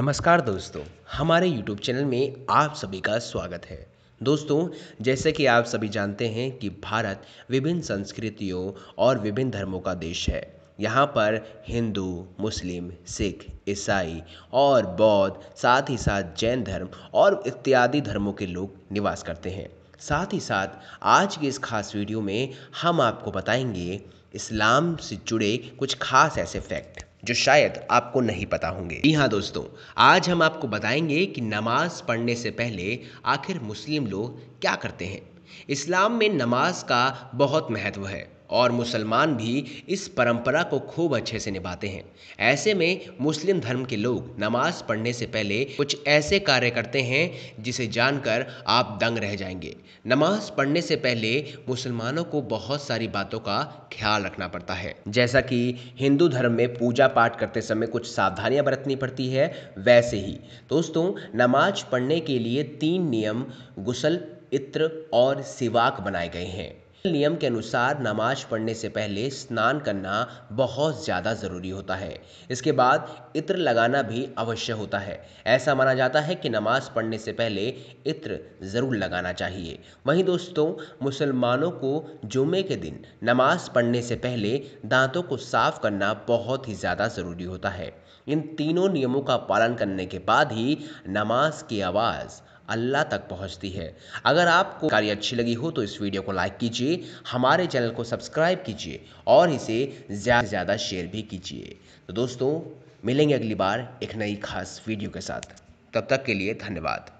नमस्कार दोस्तों हमारे YouTube चैनल में आप सभी का स्वागत है दोस्तों जैसे कि आप सभी जानते हैं कि भारत विभिन्न संस्कृतियों और विभिन्न धर्मों का देश है यहाँ पर हिंदू मुस्लिम सिख ईसाई और बौद्ध साथ ही साथ जैन धर्म और इत्यादि धर्मों के लोग निवास करते हैं साथ ही साथ आज के इस खास वीडियो में हम आपको बताएंगे इस्लाम से जुड़े कुछ खास ऐसे फैक्ट जो शायद आपको नहीं पता होंगे जी हाँ दोस्तों आज हम आपको बताएंगे कि नमाज पढ़ने से पहले आखिर मुस्लिम लोग क्या करते हैं इस्लाम में नमाज का बहुत महत्व है और मुसलमान भी इस परंपरा को खूब अच्छे से निभाते हैं ऐसे में मुस्लिम धर्म के लोग नमाज पढ़ने से पहले कुछ ऐसे कार्य करते हैं जिसे जानकर आप दंग रह जाएंगे नमाज पढ़ने से पहले मुसलमानों को बहुत सारी बातों का ख्याल रखना पड़ता है जैसा कि हिंदू धर्म में पूजा पाठ करते समय कुछ सावधानियाँ बरतनी पड़ती है वैसे ही दोस्तों नमाज पढ़ने के लिए तीन नियम गुसल इत्र और सिवाक बनाए गए हैं नियम के अनुसार नमाज पढ़ने से पहले स्नान करना बहुत ज़्यादा ज़रूरी होता है इसके बाद इत्र लगाना भी अवश्य होता है ऐसा माना जाता है कि नमाज पढ़ने से पहले इत्र ज़रूर लगाना चाहिए वहीं दोस्तों मुसलमानों को जुमे के दिन नमाज पढ़ने से पहले दांतों को साफ करना बहुत ही ज़्यादा ज़रूरी होता है इन तीनों नियमों का पालन करने के बाद ही नमाज की आवाज़ अल्लाह तक पहुंचती है अगर आपको कार्य अच्छी लगी हो तो इस वीडियो को लाइक कीजिए हमारे चैनल को सब्सक्राइब कीजिए और इसे ज़्यादा से ज़्यादा शेयर भी कीजिए तो दोस्तों मिलेंगे अगली बार एक नई खास वीडियो के साथ तब तक के लिए धन्यवाद